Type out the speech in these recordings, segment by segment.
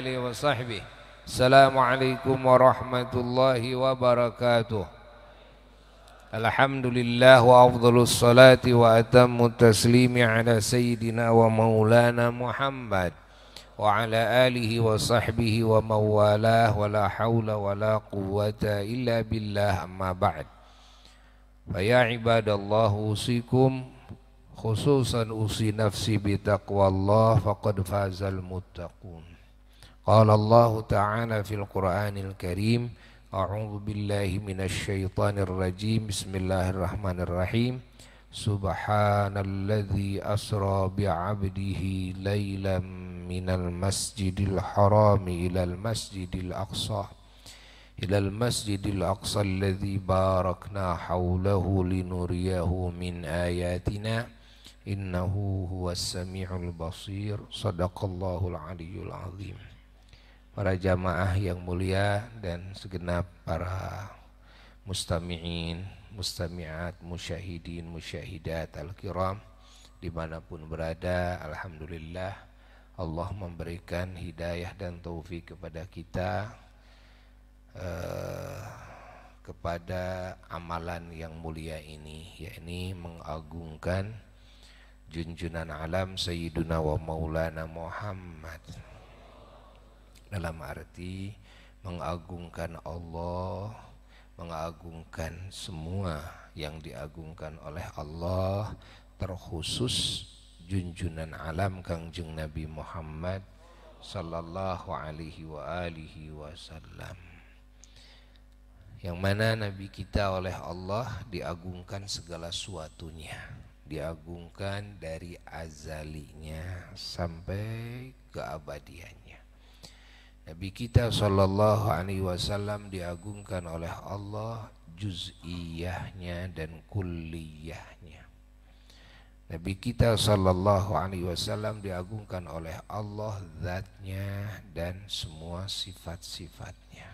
آله وصحبه السلام عليكم ورحمة الله وبركاته الحمد لله وأفضل الصلاة وأتم التسليم على سيدنا ومولانا محمد وعلى آله وصحبه ومن والاه ولا حول ولا قوة إلا بالله أما بعد فيا عباد الله أوصيكم خصوصا أوصي نفسي بتقوى الله فقد فاز المتقون قال الله تعالى في القرآن الكريم أعوذ بالله من الشيطان الرجيم بسم الله الرحمن الرحيم سبحان الذي أسرى بعبده ليلا من المسجد الحرام إلى المسجد الأقصى إلى المسجد الأقصى الذي باركنا حوله لنريه من آياتنا إنه هو السميع البصير صدق الله العلي العظيم para jamaah yang mulia dan segenap para mustami'in, mustami'at, musyahidin, musyahidat al-kiram dimanapun berada Alhamdulillah Allah memberikan hidayah dan taufik kepada kita eh, kepada amalan yang mulia ini yakni mengagungkan junjunan alam Sayyiduna wa Maulana Muhammad dalam arti mengagungkan Allah, mengagungkan semua yang diagungkan oleh Allah, terkhusus junjunan alam Kangjeng Nabi Muhammad sallallahu alaihi wa alihi wasallam. Yang mana nabi kita oleh Allah diagungkan segala suatunya diagungkan dari azalinya sampai keabadiannya. Nabi kita sallallahu Alaihi Wasallam diagungkan oleh Allah juz'iyahnya dan kulliyahnya. Nabi kita sallallahu Alaihi Wasallam diagungkan oleh Allah zatnya dan semua sifat-sifatnya.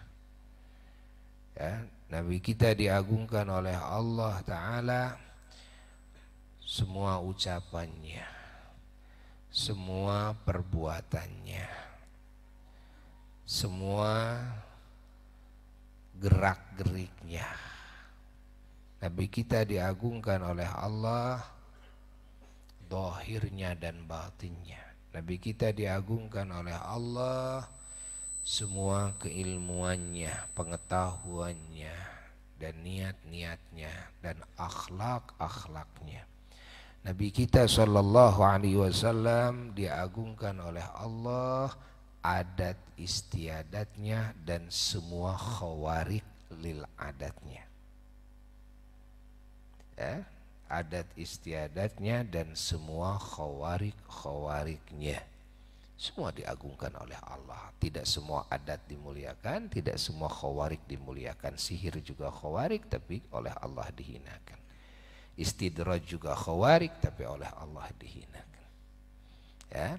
Ya, Nabi kita diagungkan oleh Allah Taala semua ucapannya, semua perbuatannya semua gerak-geriknya. Nabi kita diagungkan oleh Allah dohirnya dan batinnya. Nabi kita diagungkan oleh Allah semua keilmuannya, pengetahuannya, dan niat-niatnya, dan akhlak-akhlaknya. Nabi kita Shallallahu Alaihi Wasallam diagungkan oleh Allah adat istiadatnya dan semua khawarik lil adatnya ya, adat istiadatnya dan semua khawarik khawariknya semua diagungkan oleh Allah tidak semua adat dimuliakan tidak semua khawarik dimuliakan sihir juga khawarik tapi oleh Allah dihinakan istidraj juga khawarik tapi oleh Allah dihinakan ya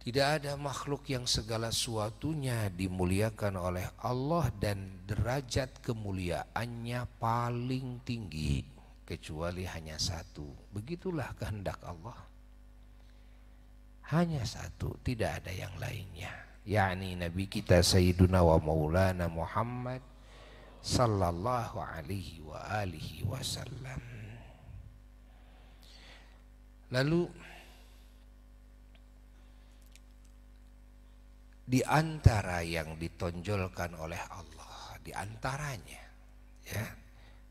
tidak ada makhluk yang segala suatunya dimuliakan oleh Allah dan derajat kemuliaannya paling tinggi kecuali hanya satu. Begitulah kehendak Allah. Hanya satu, tidak ada yang lainnya. Yakni Nabi kita Sayyiduna wa Maulana Muhammad sallallahu alaihi wa alihi wasallam. Lalu di antara yang ditonjolkan oleh Allah, di antaranya ya,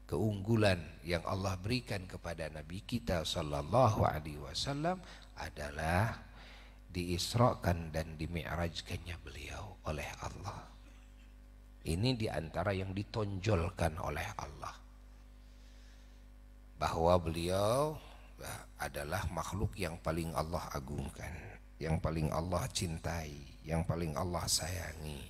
keunggulan yang Allah berikan kepada Nabi kita Sallallahu Alaihi Wasallam adalah diisrokan dan dimi'rajkannya beliau oleh Allah. Ini di antara yang ditonjolkan oleh Allah. Bahwa beliau ya, adalah makhluk yang paling Allah agungkan yang paling Allah cintai, yang paling Allah sayangi.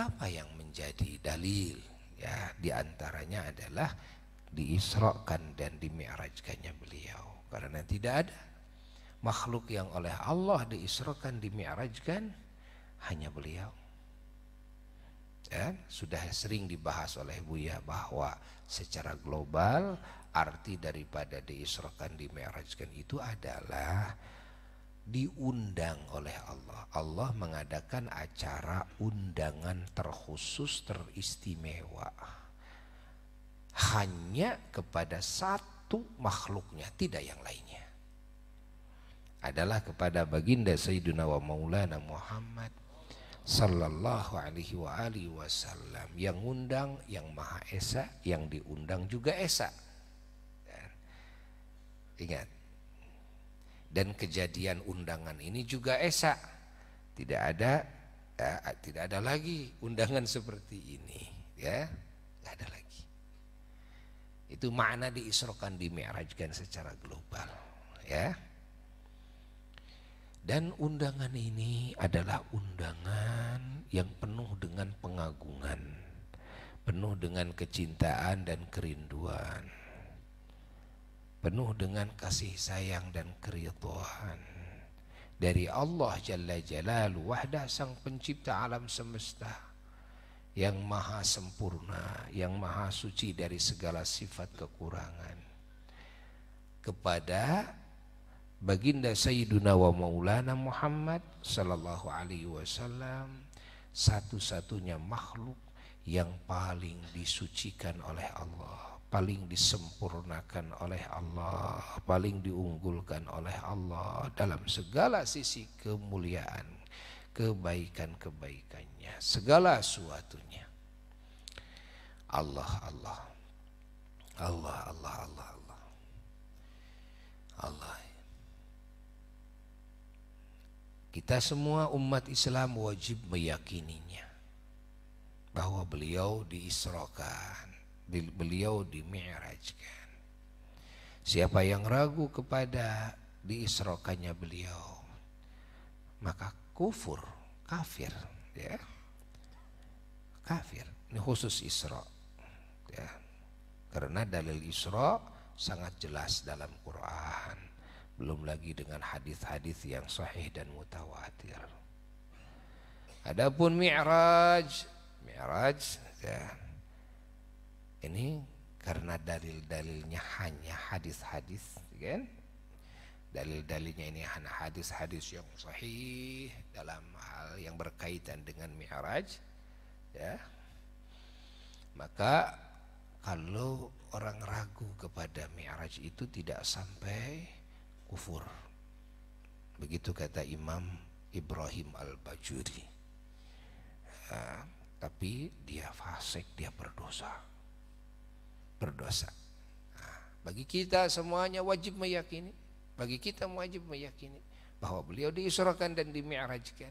Apa yang menjadi dalil? Ya, diantaranya adalah diisrokan dan dimi'rajkannya beliau. Karena tidak ada makhluk yang oleh Allah diisrokan, dimi'rajkan hanya beliau. Ya, sudah sering dibahas oleh Buya bahwa secara global arti daripada diisrokan, dimi'rajkan itu adalah diundang oleh Allah. Allah mengadakan acara undangan terkhusus teristimewa hanya kepada satu makhluknya, tidak yang lainnya. Adalah kepada baginda Sayyidina wa Maulana Muhammad Sallallahu alaihi wa alihi wasallam Yang undang yang Maha Esa Yang diundang juga Esa Ingat dan kejadian undangan ini juga esa tidak ada ya, tidak ada lagi undangan seperti ini ya nggak ada lagi itu makna diisrokan dimi'rajkan secara global ya dan undangan ini adalah undangan yang penuh dengan pengagungan penuh dengan kecintaan dan kerinduan penuh dengan kasih sayang dan keriduan dari Allah Jalla Jalalu wahda sang pencipta alam semesta yang maha sempurna, yang maha suci dari segala sifat kekurangan kepada baginda Sayyiduna wa Maulana Muhammad sallallahu alaihi wasallam satu-satunya makhluk yang paling disucikan oleh Allah paling disempurnakan oleh Allah, paling diunggulkan oleh Allah dalam segala sisi kemuliaan, kebaikan-kebaikannya, segala suatunya. Allah, Allah, Allah, Allah, Allah, Allah, Allah. Kita semua umat Islam wajib meyakininya bahwa beliau diisrokan beliau dimi'rajkan. Siapa yang ragu kepada diisrokannya beliau, maka kufur, kafir, ya. Kafir. Ini khusus Isra. Ya. Karena dalil Isra sangat jelas dalam Quran. Belum lagi dengan hadis-hadis yang sahih dan mutawatir. Adapun Mi'raj, Mi'raj ya ini karena dalil-dalilnya hanya hadis-hadis kan dalil-dalilnya ini hanya hadis-hadis yang sahih dalam hal yang berkaitan dengan mi'raj ya maka kalau orang ragu kepada mi'raj itu tidak sampai kufur begitu kata Imam Ibrahim Al-Bajuri tapi dia fasik dia berdosa berdosa. Nah, bagi kita semuanya wajib meyakini, bagi kita wajib meyakini bahwa beliau diisrokan dan dimi'rajkan.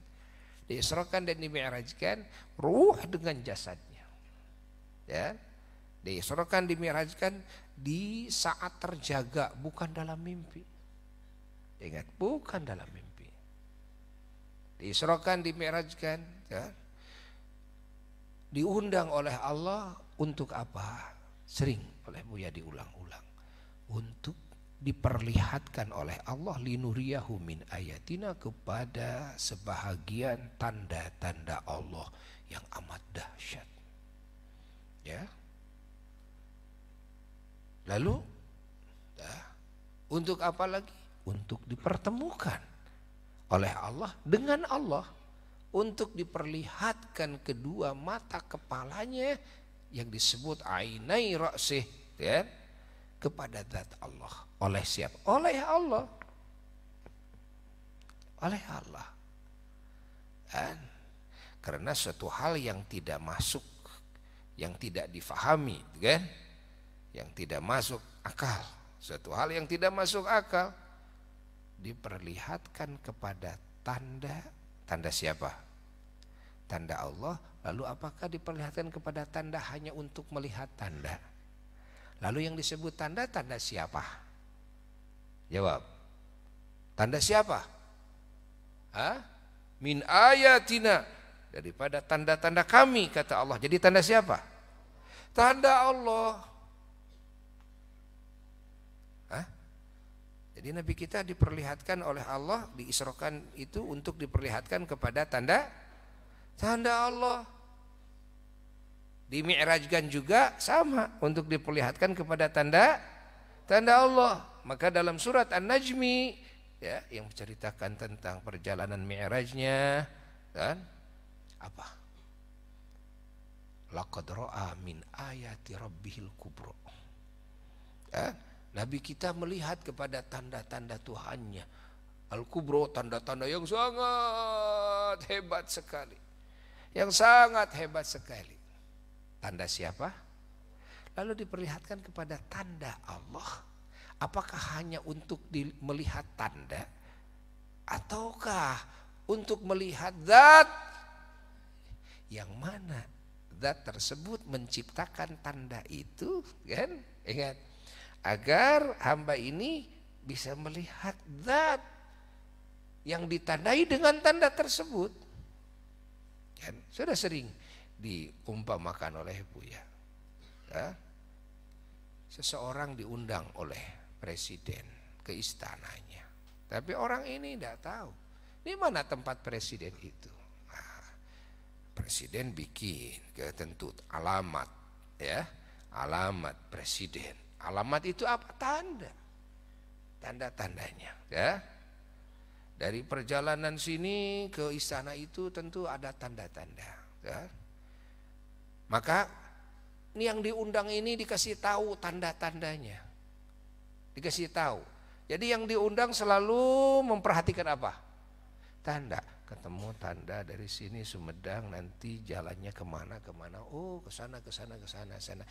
Diisrokan dan dimi'rajkan ruh dengan jasadnya. Ya. Diisrakan dimi'rajkan di saat terjaga bukan dalam mimpi. Ingat, bukan dalam mimpi. Diisrokan dimi'rajkan ya. Diundang oleh Allah untuk apa? sering oleh Buya diulang-ulang untuk diperlihatkan oleh Allah linuriyahu min ayatina kepada sebahagian tanda-tanda Allah yang amat dahsyat. Ya. Lalu ya, untuk apa lagi? Untuk dipertemukan oleh Allah dengan Allah untuk diperlihatkan kedua mata kepalanya yang disebut ainai ra'sih ya kepada zat Allah oleh siapa oleh Allah oleh Allah Dan karena suatu hal yang tidak masuk yang tidak difahami kan yang tidak masuk akal suatu hal yang tidak masuk akal diperlihatkan kepada tanda tanda siapa tanda Allah Lalu apakah diperlihatkan kepada tanda hanya untuk melihat tanda? Lalu yang disebut tanda, tanda siapa? Jawab. Tanda siapa? Hah? Min ayatina. Daripada tanda-tanda kami, kata Allah. Jadi tanda siapa? Tanda Allah. Hah? Jadi Nabi kita diperlihatkan oleh Allah, diisrokan itu untuk diperlihatkan kepada tanda Tanda Allah. Dimi'rajkan juga sama untuk diperlihatkan kepada tanda tanda Allah. Maka dalam surat An-Najmi ya yang menceritakan tentang perjalanan mi'rajnya dan apa? Laqad ra'a min ayati rabbihil kubro. Ya, Nabi kita melihat kepada tanda-tanda Tuhannya. Al-Kubro tanda-tanda yang sangat hebat sekali yang sangat hebat sekali. Tanda siapa? Lalu diperlihatkan kepada tanda Allah. Apakah hanya untuk melihat tanda ataukah untuk melihat zat yang mana zat tersebut menciptakan tanda itu kan ingat agar hamba ini bisa melihat zat yang ditandai dengan tanda tersebut Kan? Sudah sering diumpamakan oleh Buya. Ya? Seseorang diundang oleh presiden ke istananya. Tapi orang ini tidak tahu. Di mana tempat presiden itu? Nah, presiden bikin ke tentu alamat ya. Alamat presiden. Alamat itu apa? Tanda. Tanda-tandanya, ya. Dari perjalanan sini ke istana itu tentu ada tanda-tanda. Ya. Maka ini yang diundang ini dikasih tahu tanda-tandanya. Dikasih tahu. Jadi yang diundang selalu memperhatikan apa? Tanda. Ketemu tanda dari sini Sumedang nanti jalannya kemana kemana. Oh ke sana ke sana ke sana sana.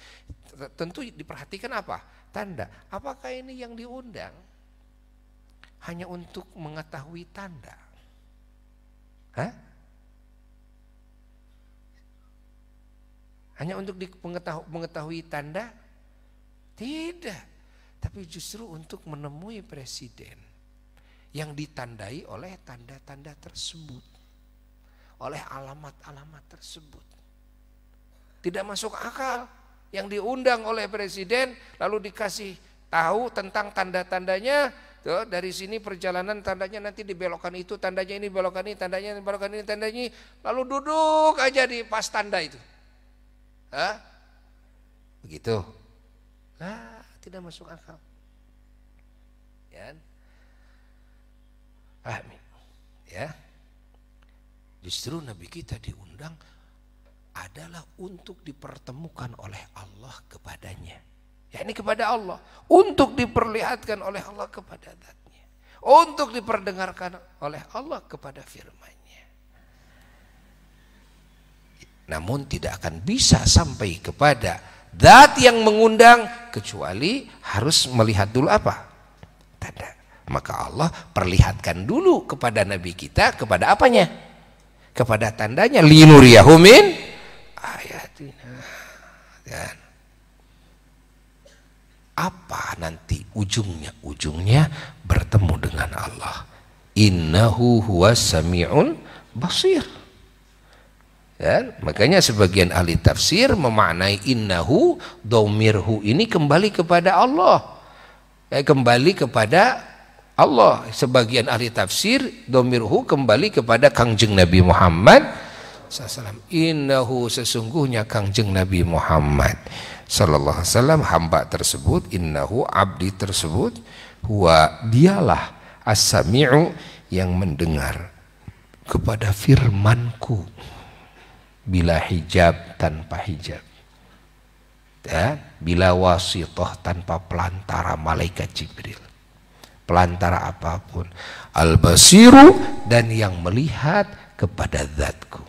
Tentu diperhatikan apa? Tanda. Apakah ini yang diundang? hanya untuk mengetahui tanda. Hah? Hanya untuk mengetahui tanda? Tidak. Tapi justru untuk menemui presiden yang ditandai oleh tanda-tanda tersebut. Oleh alamat-alamat tersebut. Tidak masuk akal yang diundang oleh presiden lalu dikasih tahu tentang tanda-tandanya Tuh, dari sini perjalanan tandanya nanti dibelokkan itu, tandanya ini belokan ini, tandanya ini belokan ini, tandanya ini. Lalu duduk aja di pas tanda itu. Hah? Begitu. Nah, tidak masuk akal. Ya. Amin. Ya. Justru Nabi kita diundang adalah untuk dipertemukan oleh Allah kepadanya ya ini kepada Allah untuk diperlihatkan oleh Allah kepada adatnya. untuk diperdengarkan oleh Allah kepada firmannya. namun tidak akan bisa sampai kepada zat yang mengundang kecuali harus melihat dulu apa tanda maka Allah perlihatkan dulu kepada nabi kita kepada apanya kepada tandanya linuriyahumin ayatina dan apa nanti ujungnya? Ujungnya bertemu dengan Allah. Innahu huwa sami'un basir. Ya, makanya sebagian ahli tafsir memaknai innahu domirhu ini kembali kepada Allah. Eh, kembali kepada Allah. Sebagian ahli tafsir domirhu kembali kepada kangjeng Nabi Muhammad SAW. Innahu sesungguhnya kangjeng Nabi Muhammad sallallahu alaihi wasallam hamba tersebut innahu abdi tersebut huwa dialah as-sami'u yang mendengar kepada firmanku bila hijab tanpa hijab ya, bila wasitoh tanpa pelantara malaikat Jibril pelantara apapun al-basiru dan yang melihat kepada zatku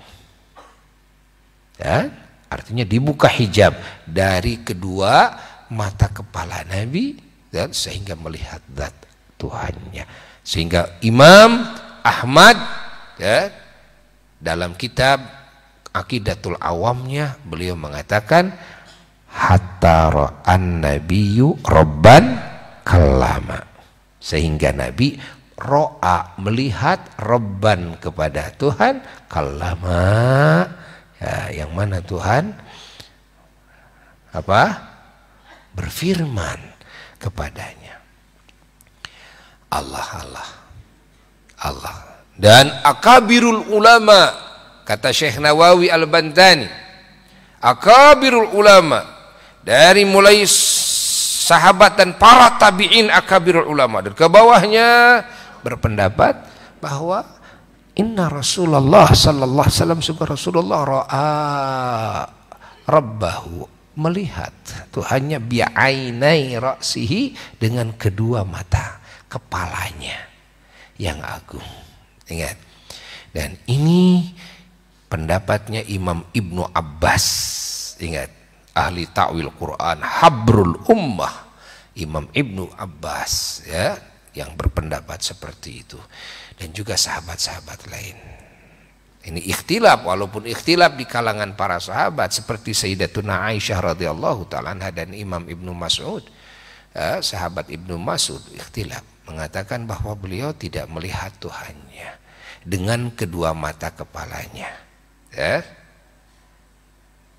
ya Artinya dibuka hijab dari kedua mata kepala Nabi dan sehingga melihat zat Tuhannya. Sehingga Imam Ahmad ya, dalam kitab Akidatul Awamnya beliau mengatakan hatta ra'an nabiyyu rabban kelama sehingga nabi ro'a melihat rabban kepada Tuhan kelama Ya, yang mana Tuhan apa? Berfirman kepadanya. Allah Allah. Allah. Dan akabirul ulama kata Syekh Nawawi Al-Bantani. Akabirul ulama dari mulai sahabat dan para tabi'in akabirul ulama dan ke bawahnya berpendapat bahwa Inna Rasulullah sallallahu alaihi wasallam sungguh Rasulullah ra'a rabbahu melihat Tuhannya bi'ainai ra'sihi dengan kedua mata kepalanya yang agung. Ingat. Dan ini pendapatnya Imam Ibnu Abbas. Ingat, ahli takwil Quran, habrul ummah Imam Ibnu Abbas ya yang berpendapat seperti itu dan juga sahabat-sahabat lain. Ini ikhtilaf walaupun ikhtilaf di kalangan para sahabat seperti Sayyidatuna Aisyah radhiyallahu taala dan Imam Ibnu Mas'ud. Ya, sahabat Ibnu Mas'ud ikhtilaf mengatakan bahwa beliau tidak melihat Tuhannya dengan kedua mata kepalanya. Eh?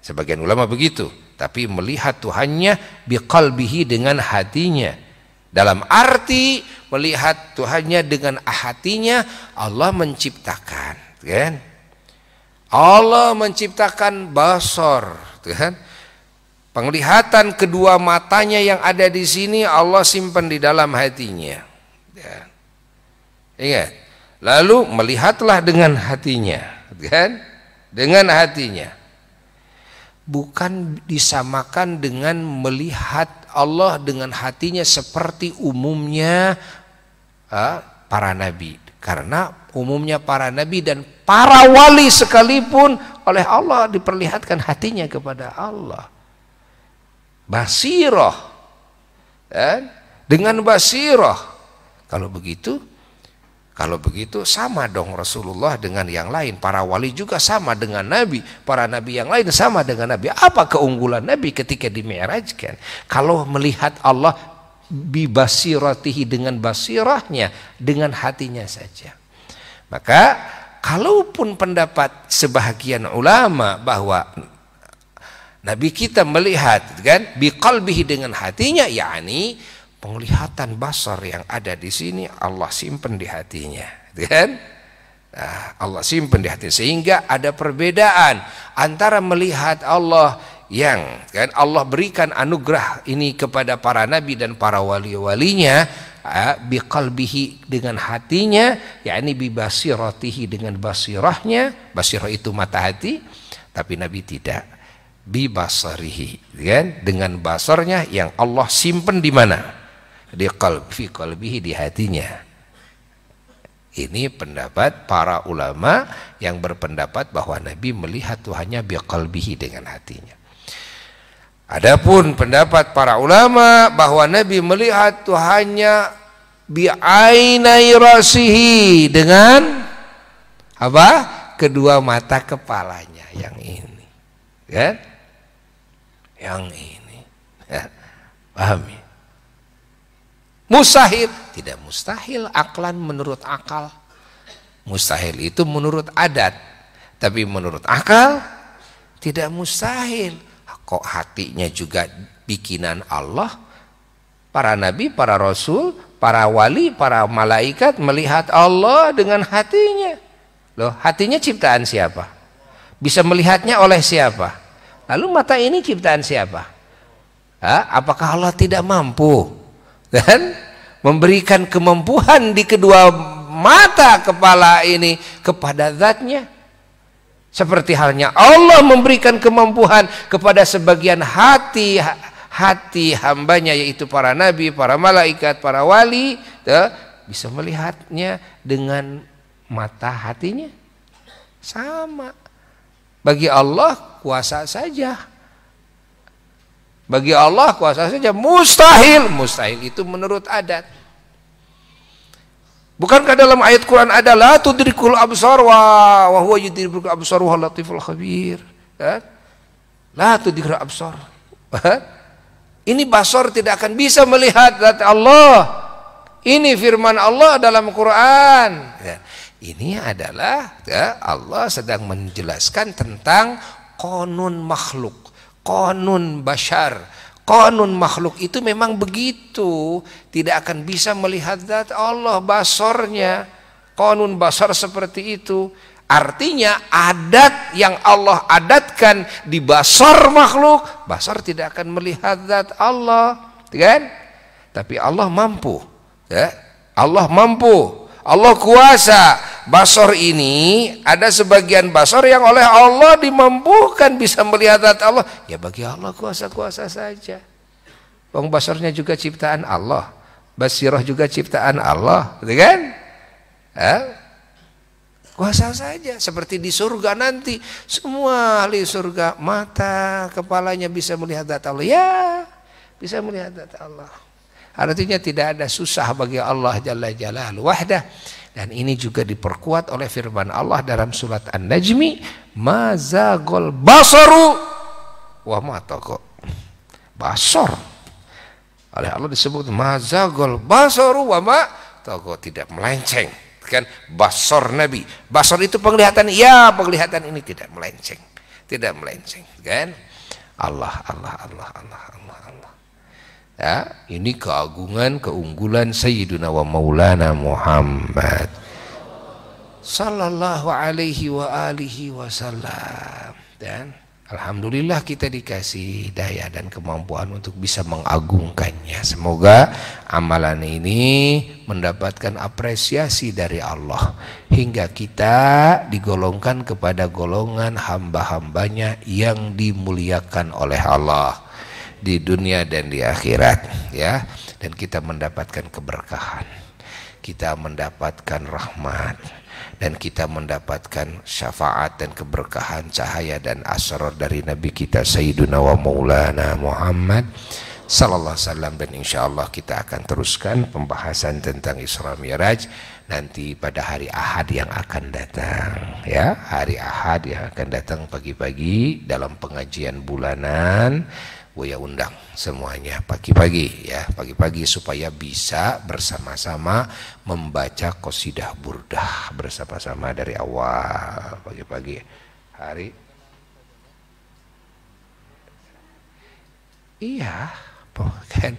Sebagian ulama begitu, tapi melihat Tuhannya biqalbihi dengan hatinya. Dalam arti melihat Tuhannya dengan hatinya Allah menciptakan kan Allah menciptakan basor kan penglihatan kedua matanya yang ada di sini Allah simpan di dalam hatinya kan? ingat lalu melihatlah dengan hatinya kan dengan hatinya bukan disamakan dengan melihat Allah dengan hatinya seperti umumnya para nabi. Karena umumnya para nabi dan para wali sekalipun oleh Allah diperlihatkan hatinya kepada Allah. Basiroh. Eh, dengan basiroh. Kalau begitu kalau begitu sama dong Rasulullah dengan yang lain. Para wali juga sama dengan Nabi. Para Nabi yang lain sama dengan Nabi. Apa keunggulan Nabi ketika Mi'rajkan? Kalau melihat Allah bibasiratihi dengan basirahnya, dengan hatinya saja. Maka kalaupun pendapat sebahagian ulama bahwa Nabi kita melihat kan biqalbihi dengan hatinya yakni penglihatan basar yang ada di sini Allah simpen di hatinya gitu kan nah, Allah simpen di hati sehingga ada perbedaan antara melihat Allah yang gitu kan Allah berikan anugerah ini kepada para nabi dan para wali-walinya biqalbihi dengan hatinya yakni bibasiratihi dengan basirahnya basirah itu mata hati tapi nabi tidak bibasarihi gitu kan dengan basarnya yang Allah simpen di mana di kalbi kalbihi di hatinya ini pendapat para ulama yang berpendapat bahwa Nabi melihat Tuhannya kalbihi dengan hatinya. Adapun pendapat para ulama bahwa Nabi melihat Tuhannya ainai rasihi dengan apa? Kedua mata kepalanya yang ini. Kan? Yang ini. Paham ya? Mustahil. Tidak mustahil aklan menurut akal. Mustahil itu menurut adat. Tapi menurut akal tidak mustahil. Kok hatinya juga bikinan Allah? Para nabi, para rasul, para wali, para malaikat melihat Allah dengan hatinya. Loh, hatinya ciptaan siapa? Bisa melihatnya oleh siapa? Lalu mata ini ciptaan siapa? Ha? Apakah Allah tidak mampu dan memberikan kemampuan di kedua mata kepala ini kepada zatnya seperti halnya Allah memberikan kemampuan kepada sebagian hati hati hambanya yaitu para nabi, para malaikat, para wali ya, bisa melihatnya dengan mata hatinya sama bagi Allah kuasa saja bagi Allah kuasa saja mustahil. Mustahil itu menurut adat. Bukankah dalam ayat Quran ada la tudrikul absar wa wa huwa yudrikul absar wa latiful khabir. Ya? La tudrikul absar. Ya. Ini basor tidak akan bisa melihat zat Allah. Ini firman Allah dalam Quran. Ya. Ini adalah ya, Allah sedang menjelaskan tentang konun makhluk konun bashar konun makhluk itu memang begitu tidak akan bisa melihat zat Allah basornya konun basar seperti itu artinya adat yang Allah adatkan di basar makhluk basar tidak akan melihat zat Allah gitu kan tapi Allah mampu ya Allah mampu Allah kuasa Basor ini ada sebagian basor yang oleh Allah dimampukan bisa melihat hati Allah. Ya bagi Allah kuasa-kuasa saja. Wong basornya juga ciptaan Allah. Basirah juga ciptaan Allah, gitu kan? Eh? Kuasa saja seperti di surga nanti semua ahli surga mata kepalanya bisa melihat hati Allah. Ya, bisa melihat hati Allah. Artinya tidak ada susah bagi Allah Jalla jalal wahdah dan ini juga diperkuat oleh firman Allah dalam surat An-Najmi, mazagol basaru wa matoko. Basor. Oleh Allah disebut mazagol basaru wa matoko tidak melenceng. Kan basor Nabi. Basor itu penglihatan, ya penglihatan ini tidak melenceng. Tidak melenceng, kan? Allah, Allah, Allah, Allah, Allah, Allah ya ini keagungan keunggulan Sayyidina wa Maulana Muhammad Sallallahu alaihi wa alihi wasallam dan Alhamdulillah kita dikasih daya dan kemampuan untuk bisa mengagungkannya. Semoga amalan ini mendapatkan apresiasi dari Allah hingga kita digolongkan kepada golongan hamba-hambanya yang dimuliakan oleh Allah di dunia dan di akhirat ya dan kita mendapatkan keberkahan kita mendapatkan rahmat dan kita mendapatkan syafaat dan keberkahan cahaya dan asrar dari Nabi kita Sayyiduna wa Maulana Muhammad Sallallahu Wasallam dan insya Allah kita akan teruskan pembahasan tentang Isra Miraj nanti pada hari Ahad yang akan datang ya hari Ahad yang akan datang pagi-pagi dalam pengajian bulanan Buya undang semuanya pagi-pagi ya, pagi-pagi supaya bisa bersama-sama membaca kosidah burdah bersama-sama dari awal pagi-pagi hari. Iya, bukan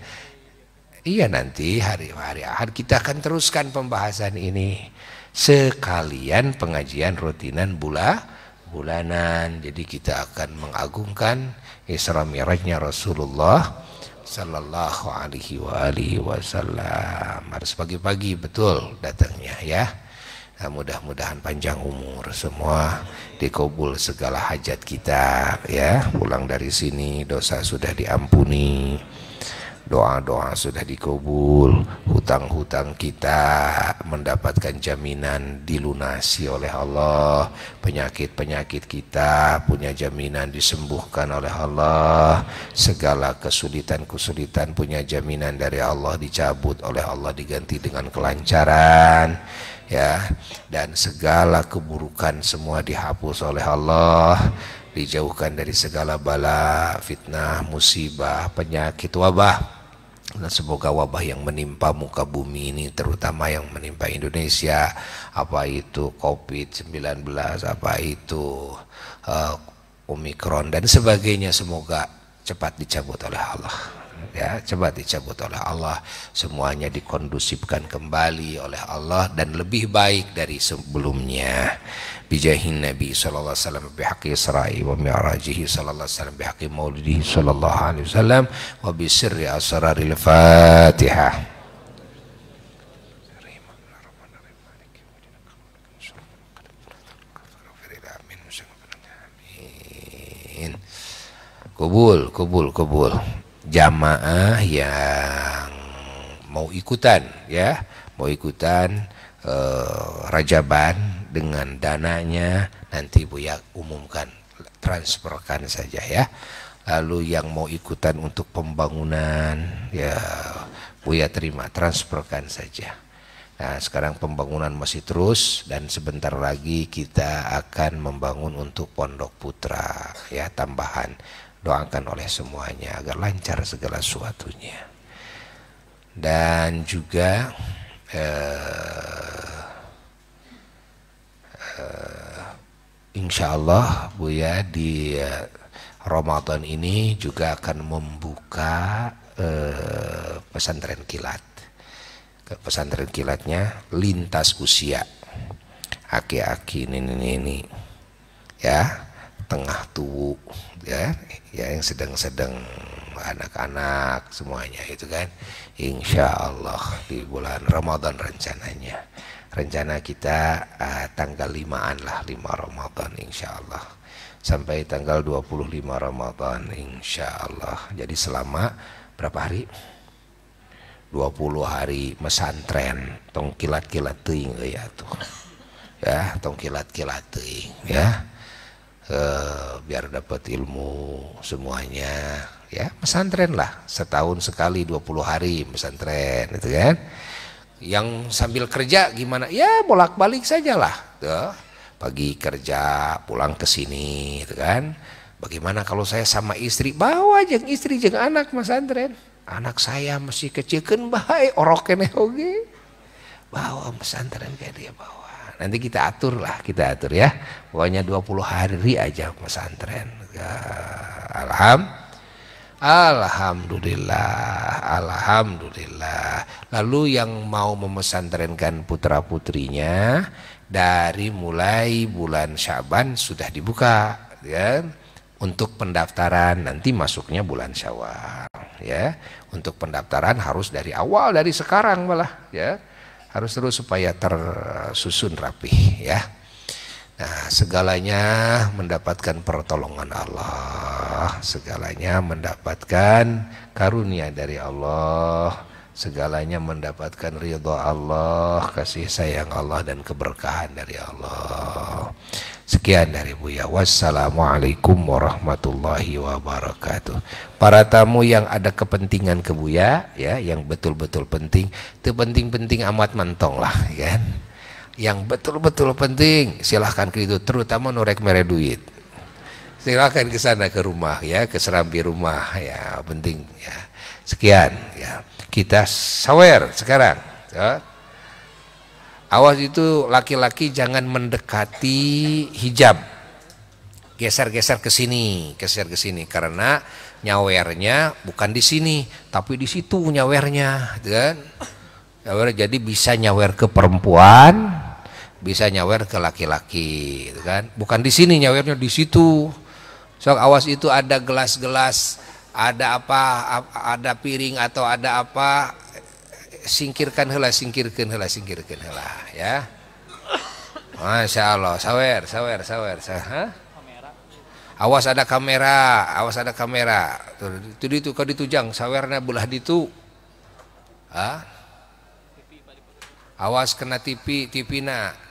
Iya nanti hari-hari Ahad kita akan teruskan pembahasan ini sekalian pengajian rutinan bulan bulanan. Jadi kita akan mengagungkan Isra Mi'rajnya Rasulullah Sallallahu alaihi wa alihi wasallam Harus pagi-pagi betul datangnya ya Nah, mudah-mudahan panjang umur semua dikabul segala hajat kita ya pulang dari sini dosa sudah diampuni doa-doa sudah dikubur hutang-hutang kita mendapatkan jaminan dilunasi oleh Allah, penyakit-penyakit kita punya jaminan disembuhkan oleh Allah, segala kesulitan-kesulitan punya jaminan dari Allah dicabut oleh Allah diganti dengan kelancaran ya dan segala keburukan semua dihapus oleh Allah dijauhkan dari segala bala, fitnah, musibah, penyakit, wabah dan semoga wabah yang menimpa muka bumi ini terutama yang menimpa Indonesia apa itu Covid-19 apa itu uh, Omikron dan sebagainya semoga cepat dicabut oleh Allah ya coba dicabut oleh Allah semuanya dikondusifkan kembali oleh Allah dan lebih baik dari sebelumnya bijahin Nabi sallallahu alaihi wasallam bihaqi sirai wa mi'rajihi sallallahu alaihi wasallam bihaqi maulidi sallallahu alaihi wasallam wa bi sirri asraril Fatihah Kubul, kubul, kubul jamaah yang mau ikutan ya mau ikutan eh, Rajaban dengan dananya nanti bu ya umumkan transferkan saja ya lalu yang mau ikutan untuk pembangunan ya bu ya terima transferkan saja nah sekarang pembangunan masih terus dan sebentar lagi kita akan membangun untuk Pondok Putra ya tambahan doakan oleh semuanya agar lancar segala sesuatunya dan juga eh, eh, insya Allah Buya di eh, Ramadan ini juga akan membuka eh, pesantren kilat ke pesantren kilatnya lintas usia aki-aki ini ini ini ya tengah tuh ya, ya yang sedang-sedang anak-anak semuanya itu kan insya Allah di bulan Ramadan rencananya rencana kita uh, tanggal limaan lah lima Ramadan insya Allah sampai tanggal 25 Ramadan insya Allah jadi selama berapa hari 20 hari mesantren tong kilat kilat ting ya tuh ya tong kilat kilat ting ya eh, biar dapat ilmu semuanya ya pesantren lah setahun sekali 20 hari pesantren itu kan yang sambil kerja gimana ya bolak-balik saja lah tuh pagi kerja pulang ke sini itu kan bagaimana kalau saya sama istri bawa aja istri jeng anak pesantren anak saya masih kecil kan bahaya oroknya oke bawa pesantren kayak dia bawa nanti kita atur lah kita atur ya pokoknya 20 hari aja pesantren ya, alham alhamdulillah alhamdulillah lalu yang mau memesantrenkan putra putrinya dari mulai bulan Syaban sudah dibuka ya untuk pendaftaran nanti masuknya bulan Syawal ya untuk pendaftaran harus dari awal dari sekarang malah ya harus terus supaya tersusun rapih ya. Nah, segalanya mendapatkan pertolongan Allah, segalanya mendapatkan karunia dari Allah, segalanya mendapatkan ridho Allah, kasih sayang Allah dan keberkahan dari Allah. Sekian dari Buya. Wassalamualaikum warahmatullahi wabarakatuh. Para tamu yang ada kepentingan ke Buya, ya, yang betul-betul penting, itu penting-penting amat mentong lah, ya kan? Yang betul-betul penting, silahkan ke itu, terutama norek mere duit. Silahkan ke sana ke rumah, ya, ke serambi rumah, ya, penting, ya. Sekian, ya. Kita sawer sekarang, ya. Awas itu laki-laki jangan mendekati hijab. Geser-geser ke sini, geser ke sini karena nyawernya bukan di sini, tapi di situ nyawernya, gitu kan? Nyawer jadi bisa nyawer ke perempuan, bisa nyawer ke laki-laki, gitu kan? Bukan di sini nyawernya di situ. Soal awas itu ada gelas-gelas, ada apa, ada piring atau ada apa singkirkan hela singkirkan hela singkirkan hela ya Masya Allah sawer sawer sawer sah awas ada kamera awas ada kamera tuh itu itu kau ditujang sawernya belah ditu ah awas kena tipi nak.